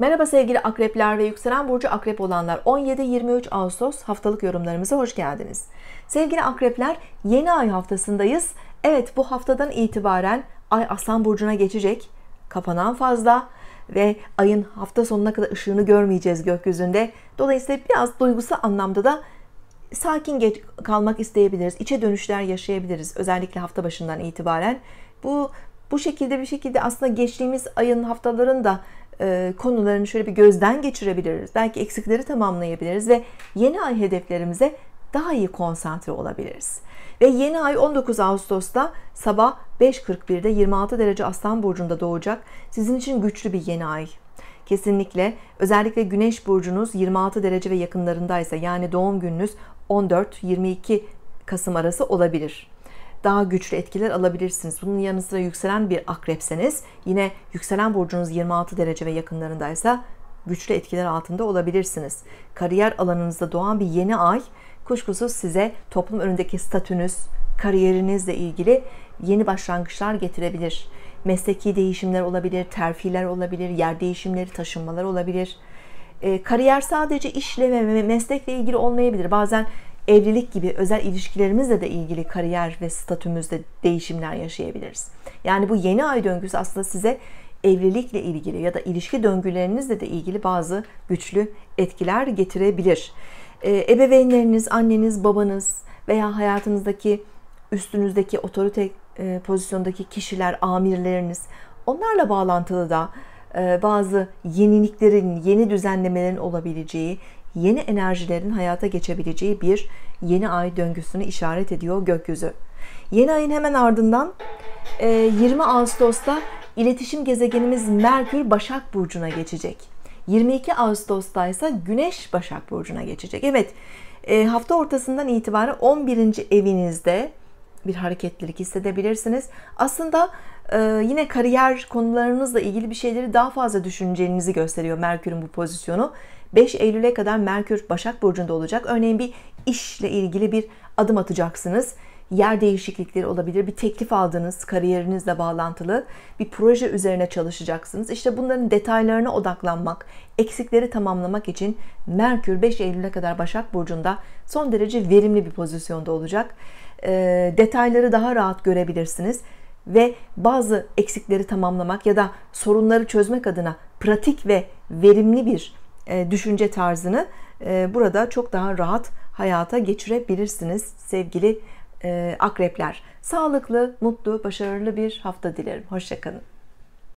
Merhaba sevgili akrepler ve yükselen burcu akrep olanlar 17-23 Ağustos haftalık yorumlarımıza hoş geldiniz. Sevgili akrepler yeni ay haftasındayız. Evet bu haftadan itibaren ay aslan burcuna geçecek. Kapanan fazla ve ayın hafta sonuna kadar ışığını görmeyeceğiz gökyüzünde. Dolayısıyla biraz duygusal anlamda da sakin geç kalmak isteyebiliriz. İçe dönüşler yaşayabiliriz özellikle hafta başından itibaren. Bu bu şekilde bir şekilde aslında geçtiğimiz ayın haftaların da e, konularını şöyle bir gözden geçirebiliriz. Belki eksikleri tamamlayabiliriz ve yeni ay hedeflerimize daha iyi konsantre olabiliriz. Ve yeni ay 19 Ağustos'ta sabah 5.41'de 26 derece Aslan Burcu'nda doğacak. Sizin için güçlü bir yeni ay. Kesinlikle özellikle Güneş Burcu'nuz 26 derece ve yakınlarındaysa yani doğum gününüz 14-22 Kasım arası olabilir daha güçlü etkiler alabilirsiniz. Bunun yanı sıra yükselen bir akrepseniz yine yükselen burcunuz 26 derece ve yakınlarındaysa güçlü etkiler altında olabilirsiniz. Kariyer alanınızda doğan bir yeni ay kuşkusuz size toplum önündeki statünüz, kariyerinizle ilgili yeni başlangıçlar getirebilir. Mesleki değişimler olabilir, terfiler olabilir, yer değişimleri, taşınmalar olabilir. E, kariyer sadece işle ve meslekle ilgili olmayabilir. Bazen evlilik gibi özel ilişkilerimizle de ilgili kariyer ve statümüzde değişimler yaşayabiliriz. Yani bu yeni ay döngüsü aslında size evlilikle ilgili ya da ilişki döngülerinizle de ilgili bazı güçlü etkiler getirebilir. Ee, ebeveynleriniz, anneniz, babanız veya hayatınızdaki üstünüzdeki otorite e, pozisyondaki kişiler, amirleriniz onlarla bağlantılı da e, bazı yeniliklerin, yeni düzenlemelerin olabileceği yeni enerjilerin hayata geçebileceği bir yeni ay döngüsünü işaret ediyor gökyüzü. Yeni ayın hemen ardından 20 e, Ağustos'ta iletişim gezegenimiz Merkür Başak Burcu'na geçecek. 22 Ağustos'ta ise Güneş Başak Burcu'na geçecek. Evet e, hafta ortasından itibaren 11. evinizde bir hareketlilik hissedebilirsiniz. Aslında e, yine kariyer konularınızla ilgili bir şeyleri daha fazla düşüneceğinizi gösteriyor Merkür'ün bu pozisyonu. 5 Eylül'e kadar Merkür Başak Burcu'nda olacak. Örneğin bir işle ilgili bir adım atacaksınız. Yer değişiklikleri olabilir, bir teklif aldınız, kariyerinizle bağlantılı bir proje üzerine çalışacaksınız. İşte bunların detaylarına odaklanmak, eksikleri tamamlamak için Merkür 5 Eylül'e kadar Başak Burcu'nda son derece verimli bir pozisyonda olacak. E, detayları daha rahat görebilirsiniz ve bazı eksikleri tamamlamak ya da sorunları çözmek adına pratik ve verimli bir e, düşünce tarzını e, burada çok daha rahat hayata geçirebilirsiniz sevgili e, akrepler. Sağlıklı, mutlu, başarılı bir hafta dilerim. Hoşçakalın.